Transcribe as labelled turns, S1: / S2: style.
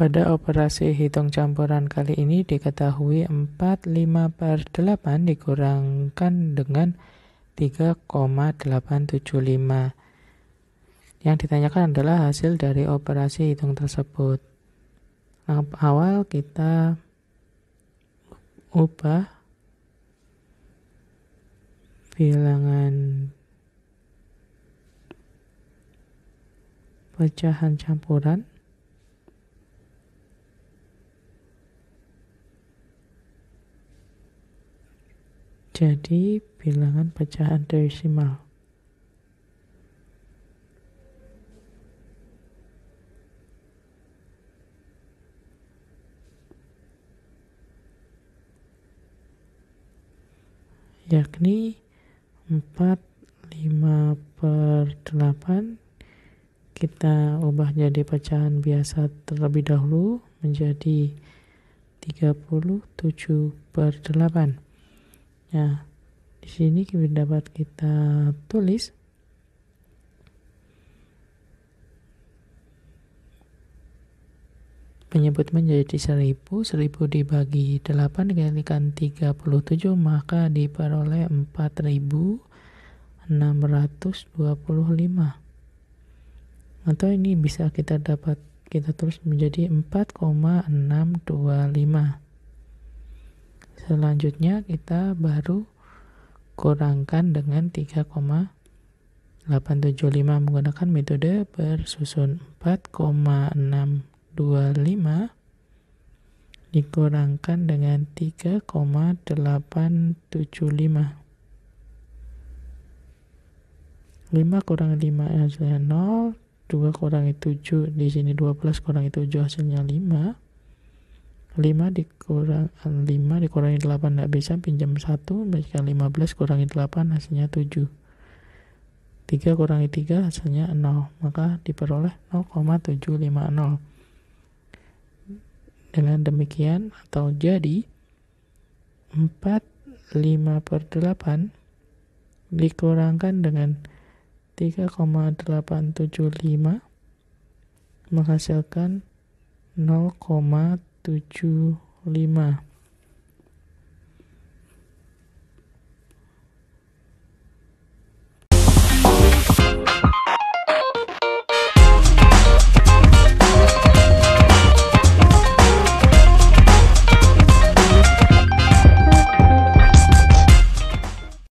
S1: Pada operasi hitung campuran kali ini diketahui 45 per 8 dikurangkan dengan 3,875. Yang ditanyakan adalah hasil dari operasi hitung tersebut. Nah, awal kita ubah bilangan pecahan campuran Jadi, bilangan pecahan desimal. yakni 4, 5 per 8 kita ubah jadi pecahan biasa terlebih dahulu menjadi 37 per 8 Nah, di sini kita dapat kita tulis penyebut menjadi 1000, 1000 dibagi 8 dikalikan 37 maka diperoleh 4625. Atau ini bisa kita dapat kita tulis menjadi 4,625. Selanjutnya kita baru kurangkan dengan 3,875 menggunakan metode bersusun 4,625 dikurangkan dengan 3,875 5 kurang 5 hasilnya 0, 2 kurangi 7, di sini 12 kurangi 7 hasilnya 5, 5 dikurang 5 dikurangi 8 tidak bisa pinjam 1 berikan 15 kurangi 8 hasilnya 7 3 kurangi 3 hasilnya 0 maka diperoleh 0,750 dengan demikian atau jadi 4 5 per 8 dikurangkan dengan 3,875 menghasilkan 0,7 tujuh lima